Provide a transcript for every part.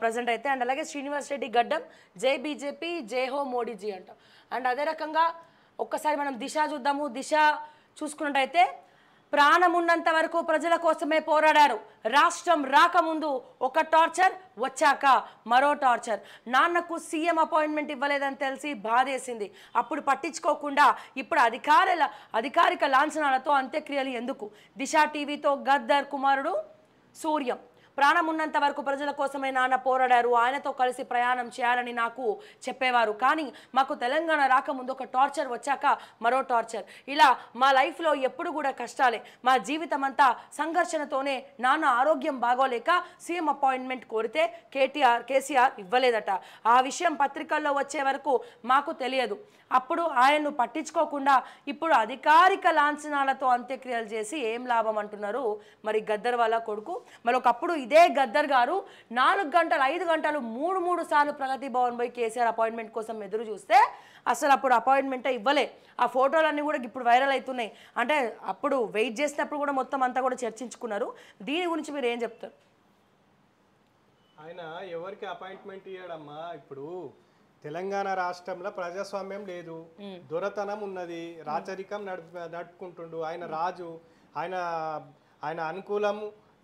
Present అయితే and అలాగే శ్రీనివాస్ రెడ్డి గడ్డం జై బీజేపీ జై హో మోడీజీ అంట అండ్ అదే రకంగా ఒక్కసారి మనం దిశ చూద్దాము దిశ చూసుకున్నట్టయితే ప్రాణమున్నంత వరకు ప్రజల కోసమే పోరాడారు రాష్ట్రం రాకముందు ఒక టార్చర్ వచ్చాక మరో టార్చర్ నాన్నకు సీఎం అపాయింట్మెంట్ ఇవ్వలేదని తెలిసి బాధేసింది అప్పుడు పట్టించుకోకుండా ఇప్పుడు అధికార అధికారిక లాంఛనాలతో అంత్యక్రియలు ఎందుకు దిశ టీవీతో గద్దర్ కుమారుడు సూర్యం ప్రాణం ఉన్నంత వరకు ప్రజల కోసమే నాన్న పోరాడారు ఆయనతో కలిసి ప్రయాణం చేయాలని నాకు చెప్పేవారు కానీ మాకు తెలంగాణ రాకముందు ఒక టార్చర్ వచ్చాక మరో టార్చర్ ఇలా మా లైఫ్లో ఎప్పుడు కూడా కష్టాలే మా జీవితం అంతా సంఘర్షణతోనే నాన్న ఆరోగ్యం బాగోలేక సీఎం అపాయింట్మెంట్ కోరితే కేటీఆర్ కేసీఆర్ ఇవ్వలేదట ఆ విషయం పత్రికల్లో వచ్చే వరకు మాకు తెలియదు అప్పుడు ఆయన్ను పట్టించుకోకుండా ఇప్పుడు అధికారిక లాంఛనాలతో అంత్యక్రియలు చేసి ఏం లాభం అంటున్నారు మరి గద్దర్ వాళ్ళ కొడుకు మరొకప్పుడు ఇదే గద్దర్ గారు నాలుగు గంటలు ఐదు గంటలు మూడు మూడు సార్లు ప్రగతి భవన్ పోయి కేసీఆర్ అపాయింట్మెంట్ కోసం ఎదురు చూస్తే అసలు అప్పుడు అపాయింట్మెంటే ఇవ్వలే ఆ ఫోటోలన్నీ కూడా ఇప్పుడు వైరల్ అవుతున్నాయి అంటే అప్పుడు వెయిట్ చేసినప్పుడు కూడా మొత్తం అంతా కూడా చర్చించుకున్నారు దీని గురించి మీరు ఏం చెప్తారు ఆయన ఎవరికి అపాయింట్మెంట్ ఇవ్వడమ్మా ఇప్పుడు తెలంగాణ రాష్ట్రంలో ప్రజాస్వామ్యం లేదు దొరతనం ఉన్నది రాచరికం నడుపు నడుపుకుంటుండు ఆయన రాజు ఆయన ఆయన అనుకూలం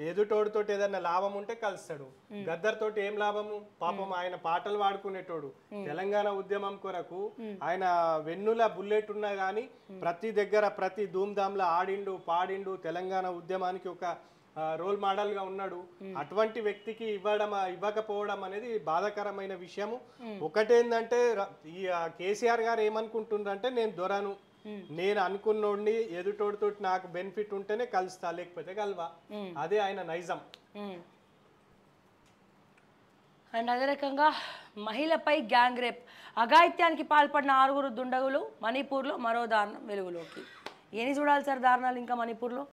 ఎదుటోడితోటి ఏదైనా లాభం ఉంటే కలుస్తాడు గద్దర్ తోటి ఏం లాభము పాపం ఆయన పాటలు వాడుకునేటోడు తెలంగాణ ఉద్యమం కొరకు ఆయన వెన్నుల బుల్లెట్ ఉన్నా గానీ ప్రతి దగ్గర ప్రతి ధూమ్ధామ్లా ఆడిండు పాడిండు తెలంగాణ ఉద్యమానికి ఒక రోల్ మోడల్ గా ఉన్నాడు అటువంటి వ్యక్తికి ఇవ్వడం ఇవ్వకపోవడం అనేది బాధాకరమైన విషయము ఒకటేందంటే ఈ కేసీఆర్ గారు ఏమనుకుంటున్నారంటే నేను దొరను Hmm. నేను అనుకున్నోడిని ఎదుటోడితో నాకు బెనిఫిట్ ఉంటేనే కలుస్తా లేకపోతే కలవా hmm. అదే ఆయన నైజం hmm. అండ్ అదే రకంగా మహిళపై గ్యాంగ్ రేప్ అఘాయిత్యానికి పాల్పడిన ఆరుగురు దుండగులు మణిపూర్లో మరో దారుణం వెలుగులోకి ఏమి చూడాలి సార్ దారుణాలు ఇంకా మణిపూర్లో